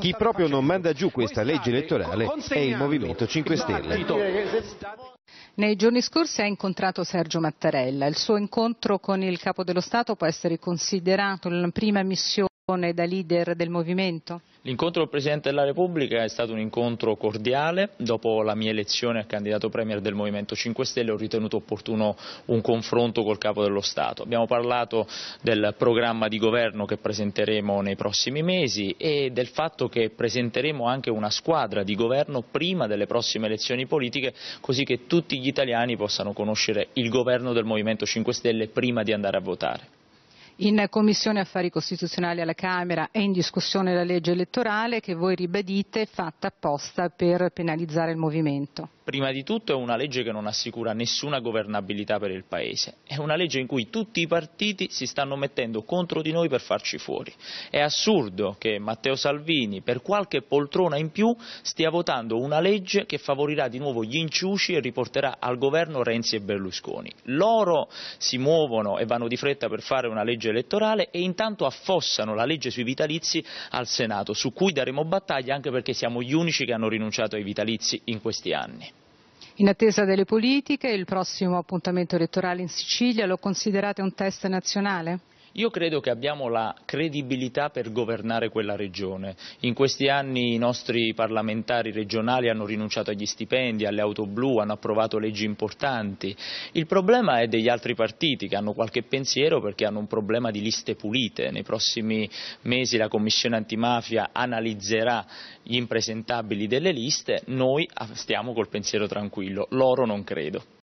Chi proprio non manda giù questa legge elettorale è il Movimento 5 Stelle. Nei giorni scorsi ha incontrato Sergio Mattarella. Il suo incontro con il Capo dello Stato può essere considerato la prima missione da leader del Movimento? L'incontro del Presidente della Repubblica è stato un incontro cordiale, dopo la mia elezione a candidato Premier del Movimento 5 Stelle ho ritenuto opportuno un confronto col Capo dello Stato. Abbiamo parlato del programma di governo che presenteremo nei prossimi mesi e del fatto che presenteremo anche una squadra di governo prima delle prossime elezioni politiche così che tutti gli italiani possano conoscere il governo del Movimento 5 Stelle prima di andare a votare in Commissione Affari Costituzionali alla Camera è in discussione la legge elettorale che voi ribadite fatta apposta per penalizzare il movimento. Prima di tutto è una legge che non assicura nessuna governabilità per il Paese, è una legge in cui tutti i partiti si stanno mettendo contro di noi per farci fuori. È assurdo che Matteo Salvini per qualche poltrona in più stia votando una legge che favorirà di nuovo gli inciuci e riporterà al governo Renzi e Berlusconi. Loro si muovono e vanno di fretta per fare una legge legge elettorale e intanto affossano la legge sui vitalizi al Senato, su cui daremo battaglia anche perché siamo gli unici che hanno rinunciato ai vitalizi in questi anni. In attesa delle politiche, il prossimo appuntamento elettorale in Sicilia lo considerate un test nazionale? Io credo che abbiamo la credibilità per governare quella regione. In questi anni i nostri parlamentari regionali hanno rinunciato agli stipendi, alle auto blu, hanno approvato leggi importanti. Il problema è degli altri partiti che hanno qualche pensiero perché hanno un problema di liste pulite. Nei prossimi mesi la Commissione antimafia analizzerà gli impresentabili delle liste, noi stiamo col pensiero tranquillo, loro non credo.